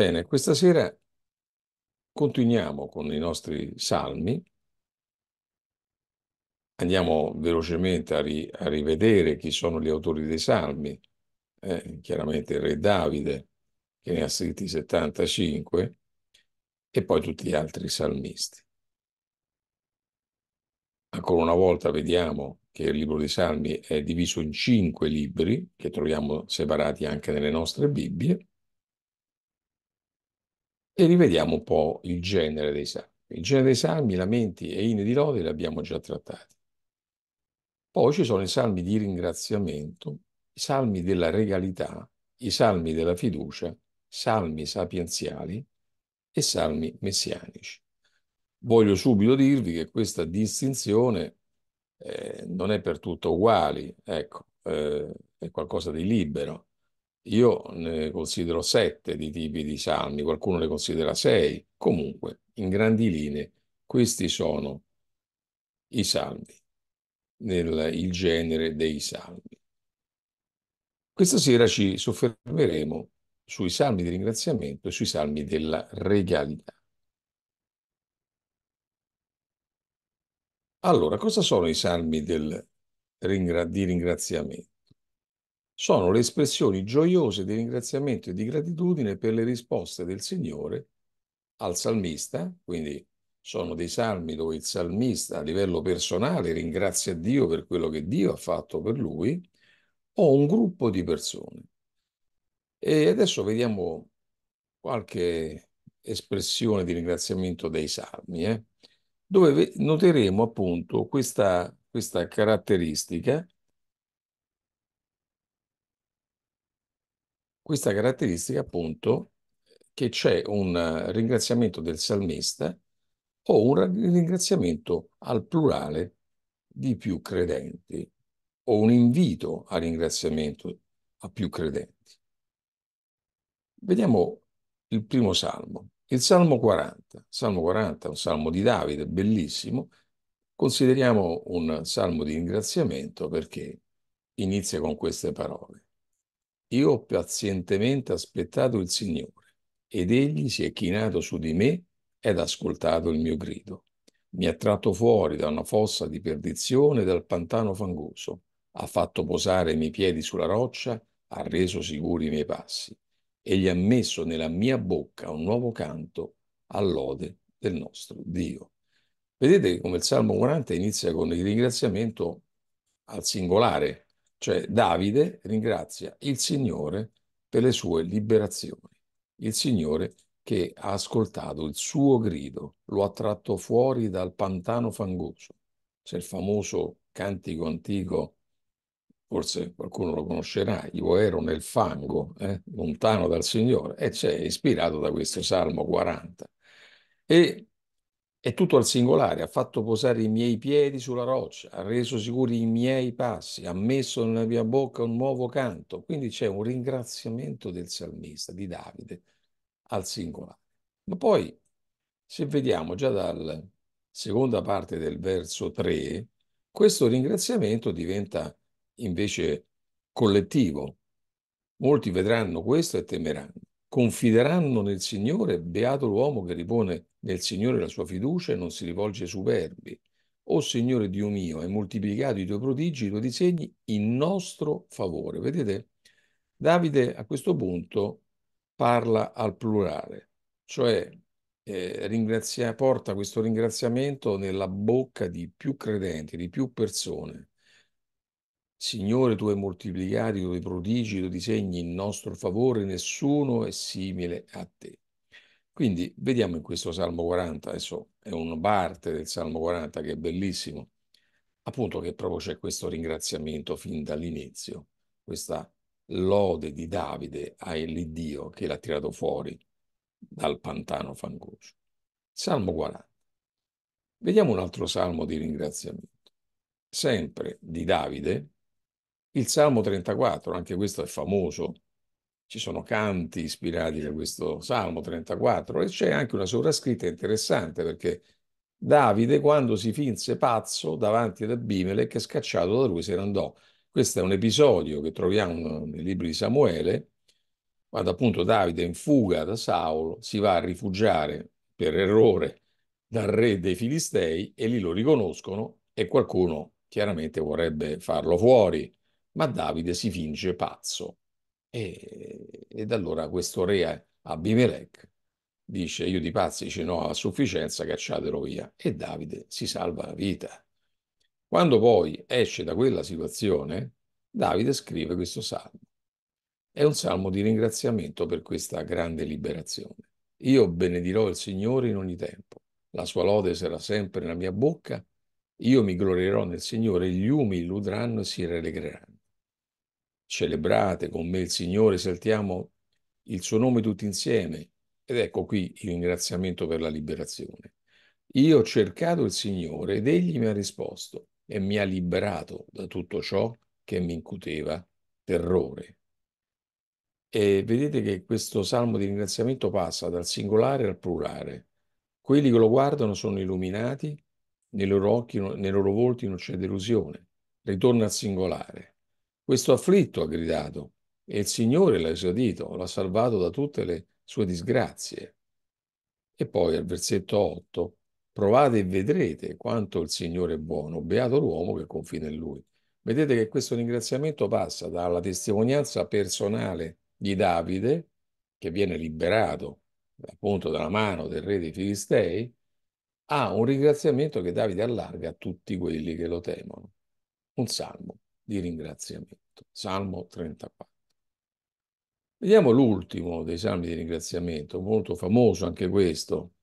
Bene, questa sera continuiamo con i nostri salmi. Andiamo velocemente a, ri, a rivedere chi sono gli autori dei salmi. Eh, chiaramente il re Davide, che ne ha scritti 75, e poi tutti gli altri salmisti. Ancora una volta vediamo che il libro dei salmi è diviso in cinque libri, che troviamo separati anche nelle nostre Bibbie e rivediamo un po' il genere dei salmi. Il genere dei salmi, lamenti e inni di lode li abbiamo già trattati. Poi ci sono i salmi di ringraziamento, i salmi della regalità, i salmi della fiducia, salmi sapienziali e salmi messianici. Voglio subito dirvi che questa distinzione eh, non è per tutto uguali, ecco, eh, è qualcosa di libero. Io ne considero sette di tipi di salmi, qualcuno ne considera sei. Comunque, in grandi linee, questi sono i salmi, nel, il genere dei salmi. Questa sera ci soffermeremo sui salmi di ringraziamento e sui salmi della regalità. Allora, cosa sono i salmi del, di ringraziamento? sono le espressioni gioiose di ringraziamento e di gratitudine per le risposte del Signore al salmista, quindi sono dei salmi dove il salmista a livello personale ringrazia Dio per quello che Dio ha fatto per lui, o un gruppo di persone. E adesso vediamo qualche espressione di ringraziamento dei salmi, eh, dove noteremo appunto questa, questa caratteristica questa caratteristica appunto che c'è un eh, ringraziamento del salmista o un ringraziamento al plurale di più credenti o un invito a ringraziamento a più credenti. Vediamo il primo salmo, il Salmo 40. Salmo 40 è un salmo di Davide, bellissimo. Consideriamo un salmo di ringraziamento perché inizia con queste parole. Io ho pazientemente aspettato il Signore ed egli si è chinato su di me ed ha ascoltato il mio grido. Mi ha tratto fuori da una fossa di perdizione dal pantano fangoso, ha fatto posare i miei piedi sulla roccia, ha reso sicuri i miei passi. e gli ha messo nella mia bocca un nuovo canto all'ode del nostro Dio. Vedete come il Salmo 40 inizia con il ringraziamento al singolare, cioè Davide ringrazia il Signore per le sue liberazioni, il Signore che ha ascoltato il suo grido, lo ha tratto fuori dal pantano fangoso. C'è il famoso cantico antico, forse qualcuno lo conoscerà, io ero nel fango, eh, lontano dal Signore, e c'è ispirato da questo Salmo 40. E è tutto al singolare, ha fatto posare i miei piedi sulla roccia, ha reso sicuri i miei passi, ha messo nella mia bocca un nuovo canto. Quindi c'è un ringraziamento del salmista, di Davide, al singolare. Ma poi, se vediamo già dalla seconda parte del verso 3, questo ringraziamento diventa invece collettivo. Molti vedranno questo e temeranno confideranno nel Signore, beato l'uomo che ripone nel Signore la sua fiducia e non si rivolge ai superbi. O Signore Dio mio, hai moltiplicato i tuoi prodigi, i tuoi disegni in nostro favore. Vedete, Davide a questo punto parla al plurale, cioè eh, porta questo ringraziamento nella bocca di più credenti, di più persone. Signore, tu hai moltiplicato i tuoi prodigi, i tuoi disegni in nostro favore, nessuno è simile a te. Quindi vediamo in questo Salmo 40, adesso è una parte del Salmo 40 che è bellissimo, appunto che proprio c'è questo ringraziamento fin dall'inizio, questa lode di Davide all'Iddio che l'ha tirato fuori dal pantano fangoso. Salmo 40. Vediamo un altro salmo di ringraziamento, sempre di Davide, il Salmo 34, anche questo è famoso, ci sono canti ispirati da questo Salmo 34 e c'è anche una sovrascritta interessante perché Davide quando si finse pazzo davanti ad Abimelech scacciato da lui se ne andò. Questo è un episodio che troviamo nei libri di Samuele quando appunto Davide in fuga da Saulo si va a rifugiare per errore dal re dei Filistei e lì lo riconoscono e qualcuno chiaramente vorrebbe farlo fuori ma Davide si finge pazzo. E, ed allora questo re Abimelech dice io di pazzi ce n'ho a sufficienza, cacciatelo via. E Davide si salva la vita. Quando poi esce da quella situazione, Davide scrive questo salmo. È un salmo di ringraziamento per questa grande liberazione. Io benedirò il Signore in ogni tempo, la sua lode sarà sempre nella mia bocca, io mi glorierò nel Signore, gli umili ludranno e si rallegreranno celebrate con me il Signore, saltiamo il suo nome tutti insieme. Ed ecco qui il ringraziamento per la liberazione. Io ho cercato il Signore ed egli mi ha risposto e mi ha liberato da tutto ciò che mi incuteva terrore. E vedete che questo salmo di ringraziamento passa dal singolare al plurale. Quelli che lo guardano sono illuminati, nei loro occhi, nei loro volti non c'è delusione. Ritorna al singolare. Questo afflitto ha gridato e il Signore l'ha esaudito, l'ha salvato da tutte le sue disgrazie. E poi al versetto 8, provate e vedrete quanto il Signore è buono, beato l'uomo che confina in lui. Vedete che questo ringraziamento passa dalla testimonianza personale di Davide, che viene liberato appunto dalla mano del re dei Filistei, a un ringraziamento che Davide allarga a tutti quelli che lo temono. Un salmo di ringraziamento. Salmo 34. Vediamo l'ultimo dei salmi di ringraziamento, molto famoso anche questo.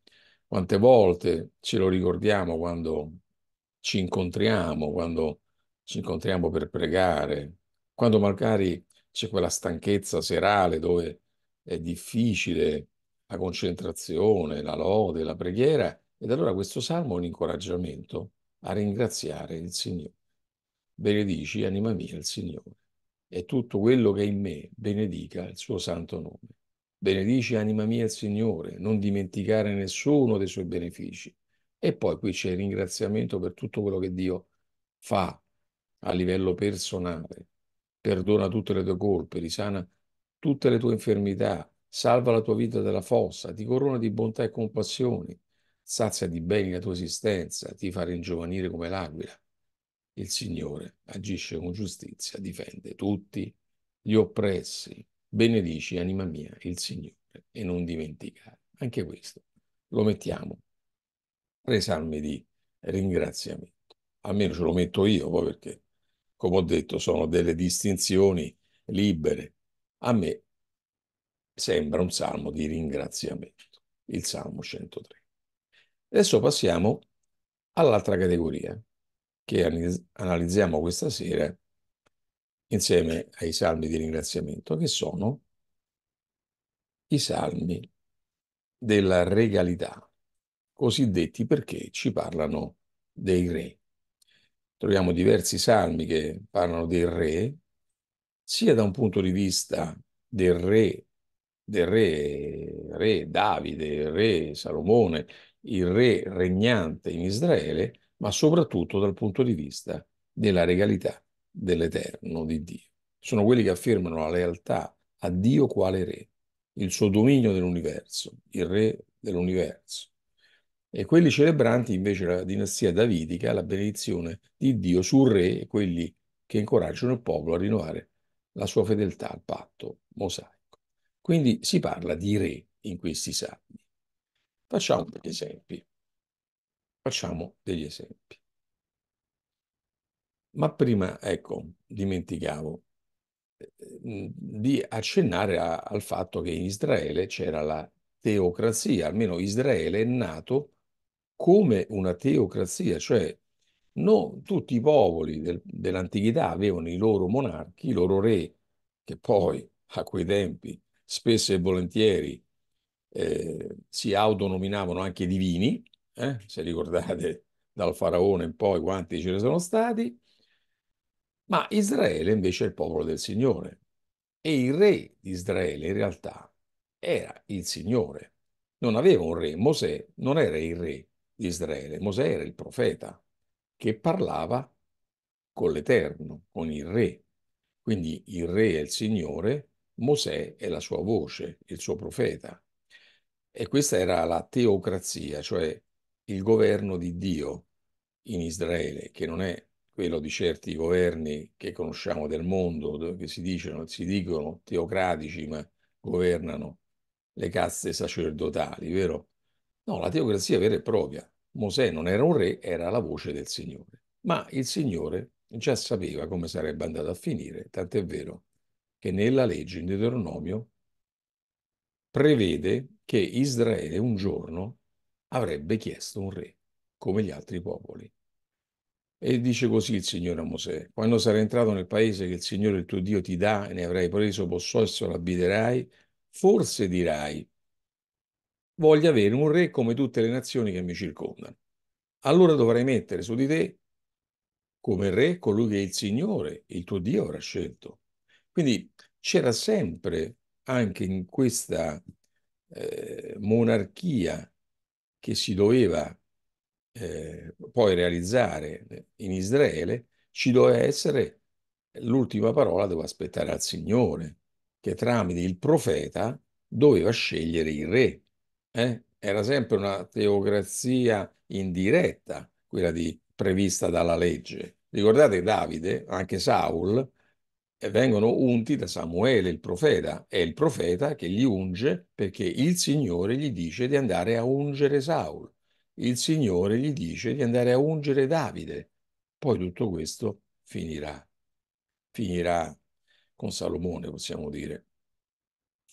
Quante volte ce lo ricordiamo quando ci incontriamo, quando ci incontriamo per pregare, quando magari c'è quella stanchezza serale dove è difficile la concentrazione, la lode, la preghiera, ed allora questo salmo è un incoraggiamento a ringraziare il Signore benedici, anima mia, il Signore. E tutto quello che è in me benedica il suo santo nome. Benedici, anima mia, il Signore, non dimenticare nessuno dei suoi benefici. E poi qui c'è il ringraziamento per tutto quello che Dio fa a livello personale. Perdona tutte le tue colpe, risana tutte le tue infermità, salva la tua vita dalla fossa, ti corona di bontà e compassione, sazia di beni la tua esistenza, ti fa ringiovanire come l'aquila il Signore agisce con giustizia, difende tutti gli oppressi. Benedici, anima mia, il Signore e non dimenticare. Anche questo lo mettiamo tra i salmi di ringraziamento. Almeno ce lo metto io, poi perché, come ho detto, sono delle distinzioni libere. A me sembra un salmo di ringraziamento, il Salmo 103. Adesso passiamo all'altra categoria, che analizziamo questa sera insieme ai salmi di ringraziamento, che sono i salmi della regalità, cosiddetti perché ci parlano dei re. Troviamo diversi salmi che parlano dei re, sia da un punto di vista del re, del re, re Davide, il re Salomone, il re regnante in Israele, ma soprattutto dal punto di vista della regalità dell'Eterno di Dio. Sono quelli che affermano la lealtà a Dio quale re, il suo dominio dell'universo, il re dell'universo. E quelli celebranti invece la dinastia davidica, la benedizione di Dio sul re e quelli che incoraggiano il popolo a rinnovare la sua fedeltà al patto mosaico. Quindi si parla di re in questi salmi. Facciamo degli esempi. Facciamo degli esempi. Ma prima, ecco, dimenticavo eh, mm, di accennare a, al fatto che in Israele c'era la teocrazia, almeno Israele è nato come una teocrazia, cioè non tutti i popoli del, dell'antichità avevano i loro monarchi, i loro re, che poi a quei tempi spesso e volentieri eh, si autonominavano anche divini, eh? se ricordate dal faraone in poi quanti ce ne sono stati, ma Israele invece è il popolo del Signore e il re di Israele in realtà era il Signore. Non aveva un re, Mosè non era il re di Israele, Mosè era il profeta che parlava con l'Eterno, con il re. Quindi il re è il Signore, Mosè è la sua voce, il suo profeta. E questa era la teocrazia, cioè il governo di Dio in Israele, che non è quello di certi governi che conosciamo del mondo, che si, dicono, si dicono teocratici, ma governano le caste sacerdotali, vero? No, la teocrazia vera e propria. Mosè non era un re, era la voce del Signore. Ma il Signore già sapeva come sarebbe andato a finire, tant'è vero che nella legge in Deuteronomio prevede che Israele un giorno avrebbe chiesto un re, come gli altri popoli. E dice così il Signore a Mosè, quando sarai entrato nel paese che il Signore il tuo Dio ti dà e ne avrai preso possesso e l'abiterai, forse dirai, voglio avere un re come tutte le nazioni che mi circondano. Allora dovrai mettere su di te come re colui che il Signore, il tuo Dio, avrà scelto. Quindi c'era sempre anche in questa eh, monarchia che si doveva eh, poi realizzare in Israele, ci doveva essere l'ultima parola, doveva aspettare al Signore, che tramite il profeta doveva scegliere il re. Eh? Era sempre una teocrazia indiretta, quella di, prevista dalla legge. Ricordate Davide, anche Saul, e vengono unti da Samuele, il profeta. È il profeta che li unge perché il Signore gli dice di andare a ungere Saul. Il Signore gli dice di andare a ungere Davide. Poi tutto questo finirà. Finirà con Salomone, possiamo dire,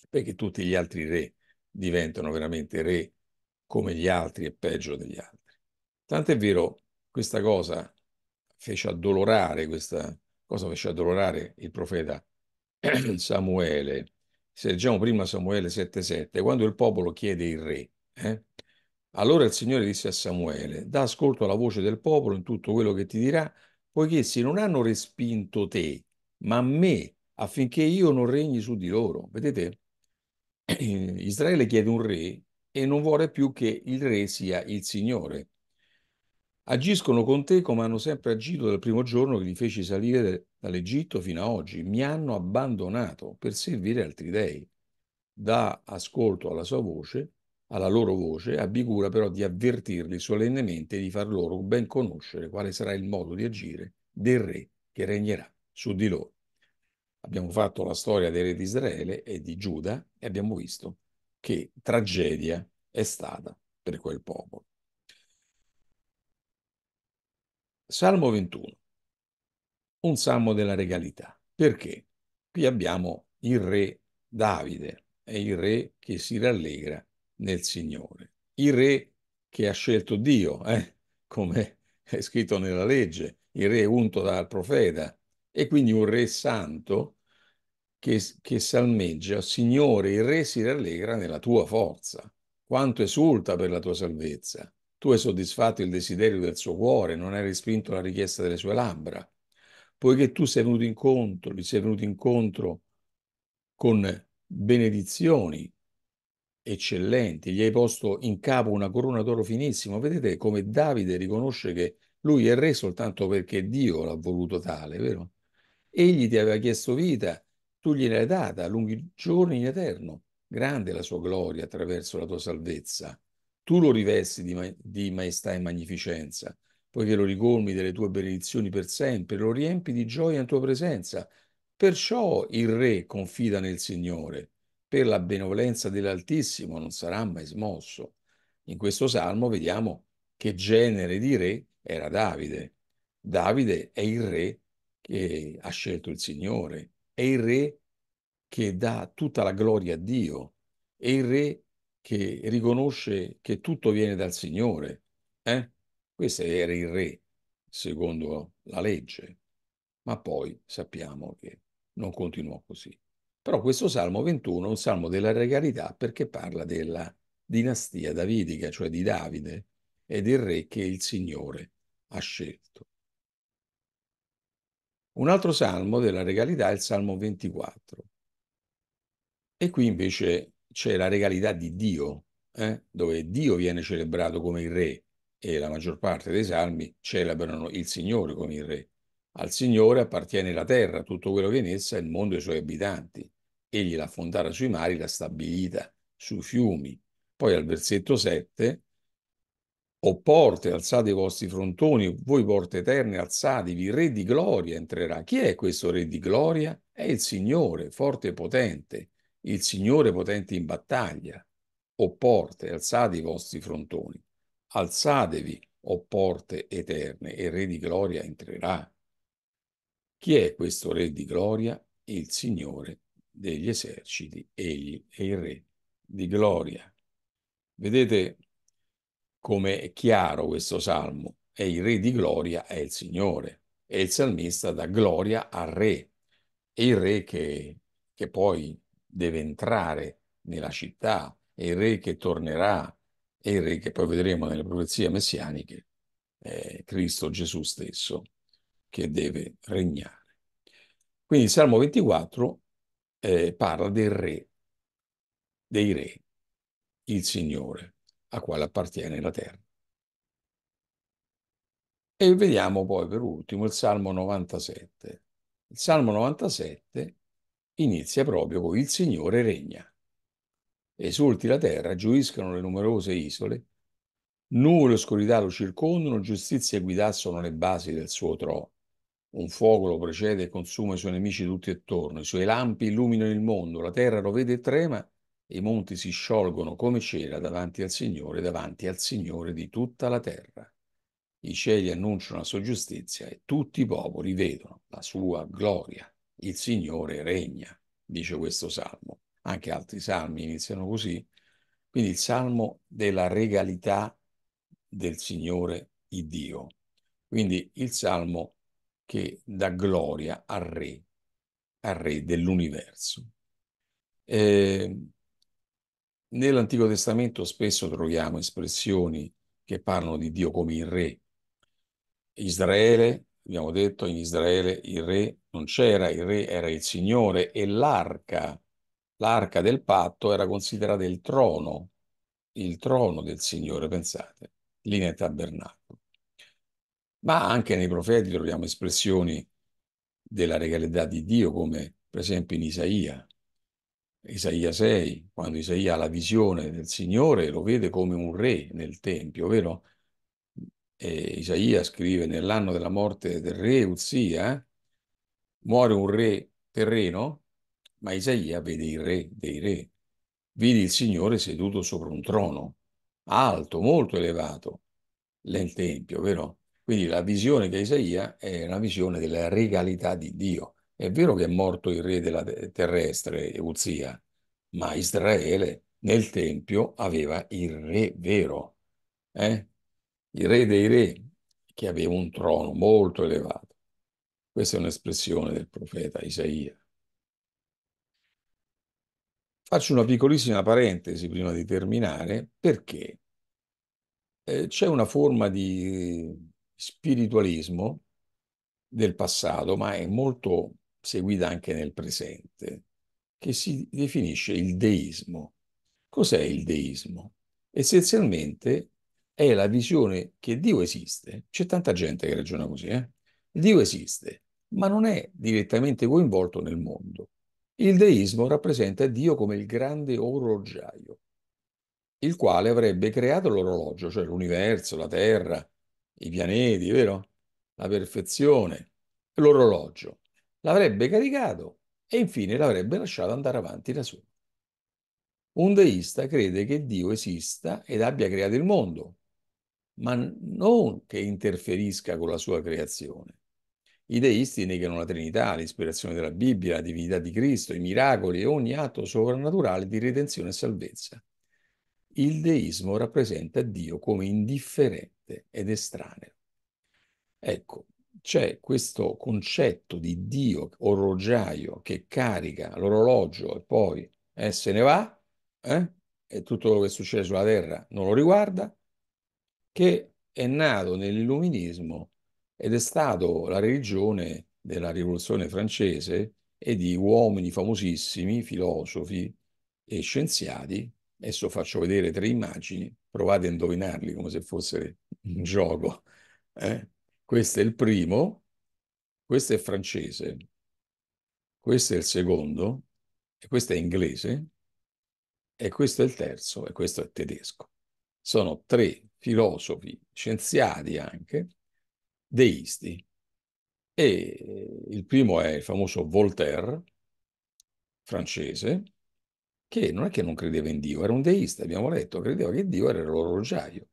perché tutti gli altri re diventano veramente re come gli altri e peggio degli altri. Tant'è vero, questa cosa fece addolorare questa cosa fece addolorare il profeta Samuele. Se leggiamo prima Samuele 7,7, quando il popolo chiede il re, eh? allora il Signore disse a Samuele, da ascolto alla voce del popolo in tutto quello che ti dirà, poiché essi non hanno respinto te, ma me, affinché io non regni su di loro. Vedete, Israele chiede un re e non vuole più che il re sia il Signore. Agiscono con te come hanno sempre agito dal primo giorno che li feci salire dall'Egitto fino ad oggi. Mi hanno abbandonato per servire altri dei. Da ascolto alla sua voce, alla loro voce, abbigura però di avvertirli solennemente e di far loro ben conoscere quale sarà il modo di agire del re che regnerà su di loro. Abbiamo fatto la storia dei re di Israele e di Giuda e abbiamo visto che tragedia è stata per quel popolo. Salmo 21, un salmo della regalità. Perché? Qui abbiamo il re Davide, è il re che si rallegra nel Signore, il re che ha scelto Dio, eh? come è scritto nella legge, il re unto dal profeta, e quindi un re santo che, che salmeggia, Signore, il re si rallegra nella tua forza, quanto esulta per la tua salvezza. Tu hai soddisfatto il desiderio del suo cuore, non hai respinto la richiesta delle sue labbra, poiché tu sei venuto incontro, gli sei venuto incontro con benedizioni eccellenti, gli hai posto in capo una corona d'oro finissimo. Vedete come Davide riconosce che lui è re soltanto perché Dio l'ha voluto tale, vero? Egli ti aveva chiesto vita, tu gliel'hai data, lunghi giorni in eterno. Grande la sua gloria attraverso la tua salvezza. Tu lo rivesti di, ma- di maestà e magnificenza, poiché lo ricolmi delle tue benedizioni per sempre, lo riempi di gioia in tua presenza. Perciò il Re confida nel Signore, per la benevolenza dell'Altissimo non sarà mai smosso. In questo salmo vediamo che genere di re era Davide. Davide è il re che ha scelto il Signore, è il re che dà tutta la gloria a Dio, è il re che riconosce che tutto viene dal Signore. Eh? Questo era il re, secondo la legge, ma poi sappiamo che non continuò così. Però questo Salmo 21 è un salmo della regalità perché parla della dinastia davidica, cioè di Davide, e del re che il Signore ha scelto. Un altro salmo della regalità è il Salmo 24. E qui invece c'è la regalità di Dio, eh? dove Dio viene celebrato come il re e la maggior parte dei salmi celebrano il Signore come il re. Al Signore appartiene la terra, tutto quello che in essa, è il mondo e i suoi abitanti. Egli l'ha fondata sui mari, l'ha stabilita sui fiumi. Poi al versetto 7, o porte, alzate i vostri frontoni, voi porte eterne, alzatevi, re di gloria entrerà. Chi è questo re di gloria? È il Signore, forte e potente, il Signore potente in battaglia, o porte, alzate i vostri frontoni, alzatevi, o porte eterne, e il Re di gloria entrerà. Chi è questo Re di gloria? Il Signore degli eserciti, egli è il Re di gloria. Vedete come è chiaro questo salmo, e il Re di gloria è il Signore, e il salmista dà gloria al Re, e il Re che, che poi deve entrare nella città, è il re che tornerà, è il re che poi vedremo nelle profezie messianiche, è Cristo Gesù stesso che deve regnare. Quindi il Salmo 24 eh, parla del re, dei re, il Signore, a quale appartiene la terra. E vediamo poi per ultimo il Salmo 97. Il Salmo 97 è inizia proprio con Il Signore regna. Esulti la terra, giuiscano le numerose isole, nuvole e oscurità lo circondano, giustizia e sono le basi del suo trono. Un fuoco lo precede e consuma i suoi nemici tutti attorno, i suoi lampi illuminano il mondo, la terra lo vede e trema, e i monti si sciolgono come cera davanti al Signore, davanti al Signore di tutta la terra. I cieli annunciano la sua giustizia e tutti i popoli vedono la sua gloria il Signore regna, dice questo salmo. Anche altri salmi iniziano così. Quindi il salmo della regalità del Signore il Dio. Quindi il salmo che dà gloria al Re, al Re dell'universo. Eh, Nell'Antico Testamento spesso troviamo espressioni che parlano di Dio come il Re. Israele, abbiamo detto, in Israele il Re non c'era il re, era il signore e l'arca, l'arca del patto era considerata il trono, il trono del Signore, pensate, lì nel tabernacolo. Ma anche nei profeti troviamo espressioni della regalità di Dio, come per esempio in Isaia, Isaia 6, quando Isaia ha la visione del Signore, lo vede come un re nel Tempio, vero? E eh, Isaia scrive nell'anno della morte del re Uzia, Muore un re terreno, ma Isaia vede il re dei re. Vide il Signore seduto sopra un trono, alto, molto elevato, nel Tempio, vero? Quindi la visione che Isaia è una visione della regalità di Dio. È vero che è morto il re della terrestre, Uzia, ma Israele nel Tempio aveva il re vero, eh? il re dei re, che aveva un trono molto elevato. Questa è un'espressione del profeta Isaia. Faccio una piccolissima parentesi prima di terminare perché eh, c'è una forma di spiritualismo del passato, ma è molto seguita anche nel presente, che si definisce il deismo. Cos'è il deismo? Essenzialmente è la visione che Dio esiste. C'è tanta gente che ragiona così, eh? Dio esiste, ma non è direttamente coinvolto nel mondo. Il deismo rappresenta Dio come il grande orologiaio, il quale avrebbe creato l'orologio, cioè l'universo, la terra, i pianeti, vero? La perfezione, l'orologio. L'avrebbe caricato e infine l'avrebbe lasciato andare avanti da solo. Un deista crede che Dio esista ed abbia creato il mondo, ma non che interferisca con la sua creazione. I deisti negano la Trinità, l'ispirazione della Bibbia, la divinità di Cristo, i miracoli e ogni atto sovrannaturale di redenzione e salvezza. Il deismo rappresenta Dio come indifferente ed estraneo. Ecco, c'è questo concetto di Dio orologiaio che carica l'orologio e poi eh, se ne va, eh? e tutto quello che succede sulla terra non lo riguarda, che è nato nell'illuminismo ed è stato la religione della rivoluzione francese e di uomini famosissimi, filosofi e scienziati. Adesso faccio vedere tre immagini, provate a indovinarli come se fosse un gioco. Eh? Questo è il primo, questo è francese, questo è il secondo, e questo è inglese, e questo è il terzo, e questo è tedesco. Sono tre filosofi, scienziati anche, deisti. E il primo è il famoso Voltaire, francese, che non è che non credeva in Dio, era un deista, abbiamo letto, credeva che Dio era l'orologiaio.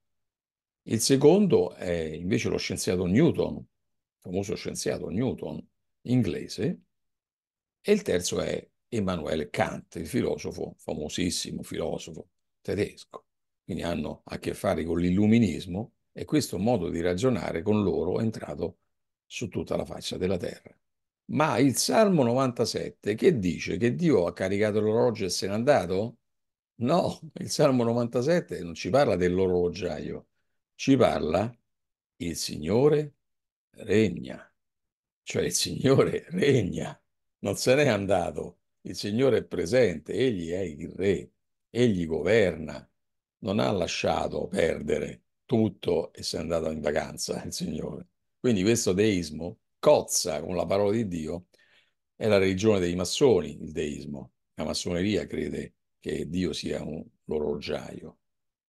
Il secondo è invece lo scienziato Newton, famoso scienziato Newton inglese, e il terzo è Immanuel Kant, il filosofo, famosissimo filosofo tedesco. Quindi hanno a che fare con l'illuminismo e questo modo di ragionare con loro è entrato su tutta la faccia della terra. Ma il Salmo 97 che dice che Dio ha caricato l'orologio e se n'è andato? No, il Salmo 97 non ci parla dell'orologiaio, ci parla il Signore regna, cioè il Signore regna, non se n'è andato, il Signore è presente, egli è il re, egli governa, non ha lasciato perdere tutto e si è andato in vacanza il Signore. Quindi questo deismo cozza con la parola di Dio, è la religione dei massoni, il deismo. La massoneria crede che Dio sia un orologiaio.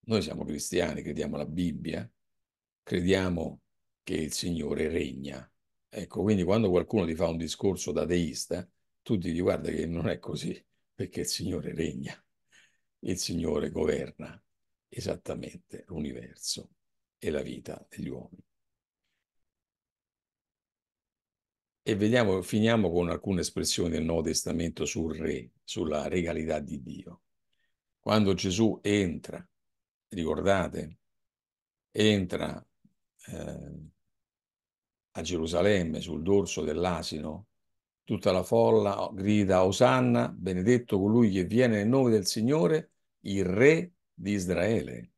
Noi siamo cristiani, crediamo alla Bibbia, crediamo che il Signore regna. Ecco, quindi quando qualcuno ti fa un discorso da deista, tu ti guarda che non è così, perché il Signore regna, il Signore governa, esattamente l'universo e la vita degli uomini. E vediamo, finiamo con alcune espressioni del Nuovo Testamento sul re, sulla regalità di Dio. Quando Gesù entra, ricordate, entra eh, a Gerusalemme sul dorso dell'asino, tutta la folla grida Osanna, benedetto colui che viene nel nome del Signore, il re di Israele.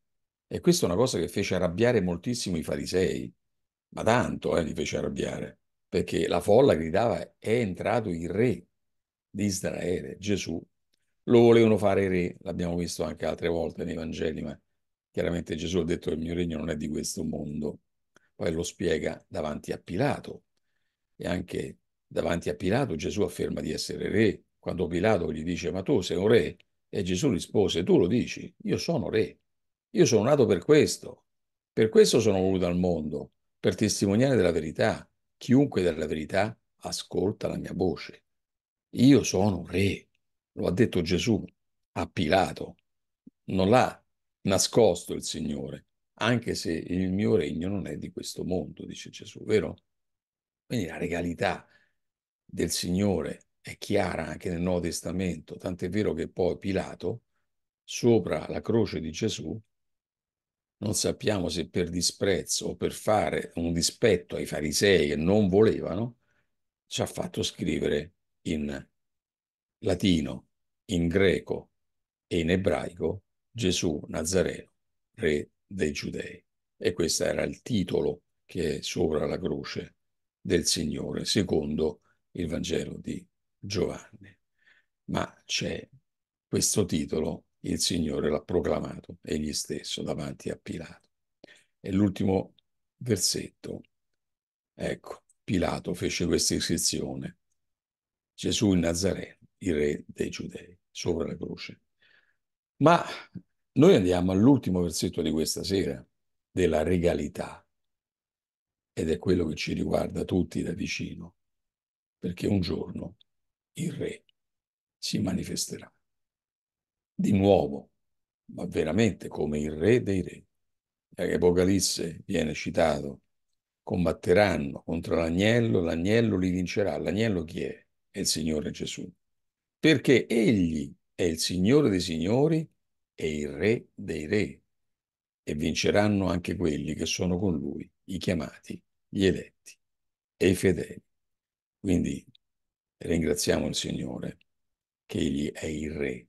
E questa è una cosa che fece arrabbiare moltissimo i farisei, ma tanto eh, li fece arrabbiare, perché la folla gridava è entrato il re di Israele, Gesù. Lo volevano fare re, l'abbiamo visto anche altre volte nei Vangeli, ma chiaramente Gesù ha detto che il mio regno non è di questo mondo. Poi lo spiega davanti a Pilato. E anche davanti a Pilato Gesù afferma di essere re. Quando Pilato gli dice ma tu sei un re, e Gesù rispose, tu lo dici, io sono re, io sono nato per questo, per questo sono voluto al mondo, per testimoniare della verità. Chiunque della verità ascolta la mia voce. Io sono re, lo ha detto Gesù a Pilato. Non l'ha nascosto il Signore, anche se il mio regno non è di questo mondo, dice Gesù, vero? Quindi la regalità del Signore è chiara anche nel Nuovo Testamento, tant'è vero che poi Pilato, sopra la croce di Gesù, non sappiamo se per disprezzo o per fare un dispetto ai farisei che non volevano, ci ha fatto scrivere in latino, in greco e in ebraico Gesù Nazareno, re dei giudei. E questo era il titolo che è sopra la croce del Signore, secondo il Vangelo di Giovanni, ma c'è questo titolo, il Signore l'ha proclamato egli stesso davanti a Pilato. E l'ultimo versetto, ecco, Pilato fece questa iscrizione, Gesù il Nazareno, il re dei Giudei, sopra la croce. Ma noi andiamo all'ultimo versetto di questa sera, della regalità, ed è quello che ci riguarda tutti da vicino, perché un giorno il re si manifesterà. Di nuovo, ma veramente come il re dei re. L'Apocalisse cioè, viene citato, combatteranno contro l'agnello, l'agnello li vincerà. L'agnello chi è? È il Signore Gesù. Perché egli è il Signore dei Signori e il Re dei Re. E vinceranno anche quelli che sono con lui, i chiamati, gli eletti e i fedeli. Quindi ringraziamo il Signore che Egli è il Re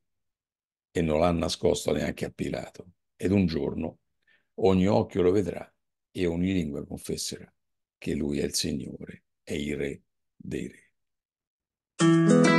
e non l'ha nascosto neanche a Pilato. Ed un giorno ogni occhio lo vedrà e ogni lingua confesserà che Lui è il Signore, è il Re dei Re.